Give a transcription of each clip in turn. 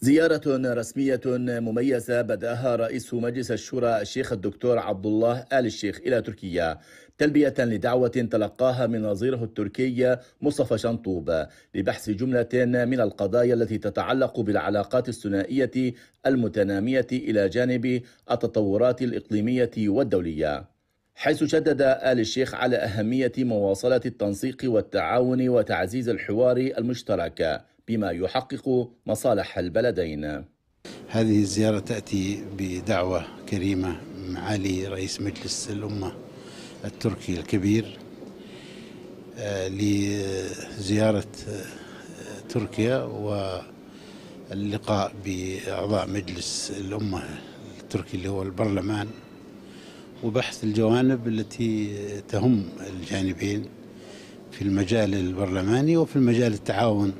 زيارة رسمية مميزة بدأها رئيس مجلس الشورى الشيخ الدكتور عبد الله آل الشيخ إلى تركيا تلبية لدعوة تلقاها من نظيره التركي مصطفى شنطوب لبحث جملة من القضايا التي تتعلق بالعلاقات الثنائية المتنامية إلى جانب التطورات الإقليمية والدولية. حيث شدد آل الشيخ على أهمية مواصلة التنسيق والتعاون وتعزيز الحوار المشترك بما يحقق مصالح البلدين هذه الزيارة تأتي بدعوة كريمة معالي رئيس مجلس الأمة التركي الكبير آه، لزيارة آه، تركيا واللقاء بأعضاء مجلس الأمة التركي اللي هو البرلمان وبحث الجوانب التي تهم الجانبين في المجال البرلماني وفي المجال التعاون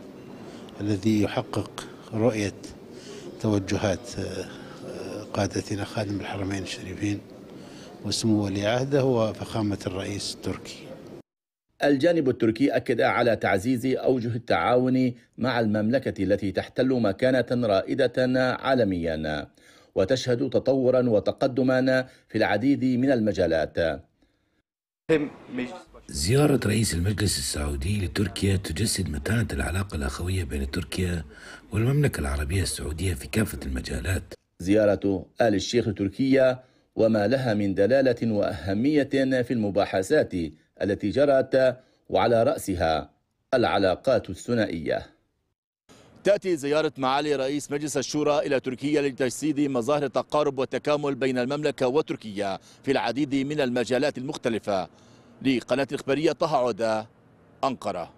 الذي يحقق رؤية توجهات آه، آه، قادتنا خادم الحرمين الشريفين وسمو ولي عهده وفخامة الرئيس التركي الجانب التركي أكد على تعزيز أوجه التعاون مع المملكة التي تحتل مكانة رائدة عالميا وتشهد تطورا وتقدما في العديد من المجالات زيارة رئيس المجلس السعودي لتركيا تجسد متانة العلاقة الأخوية بين تركيا والمملكة العربية السعودية في كافة المجالات. زيارة آل الشيخ لتركيا وما لها من دلالة وأهمية في المباحثات التي جرت وعلى رأسها العلاقات الثنائية. تأتي زيارة معالي رئيس مجلس الشورى إلى تركيا لتجسيد مظاهر التقارب والتكامل بين المملكة وتركيا في العديد من المجالات المختلفة. لقناة الإخبارية طه عودة أنقرة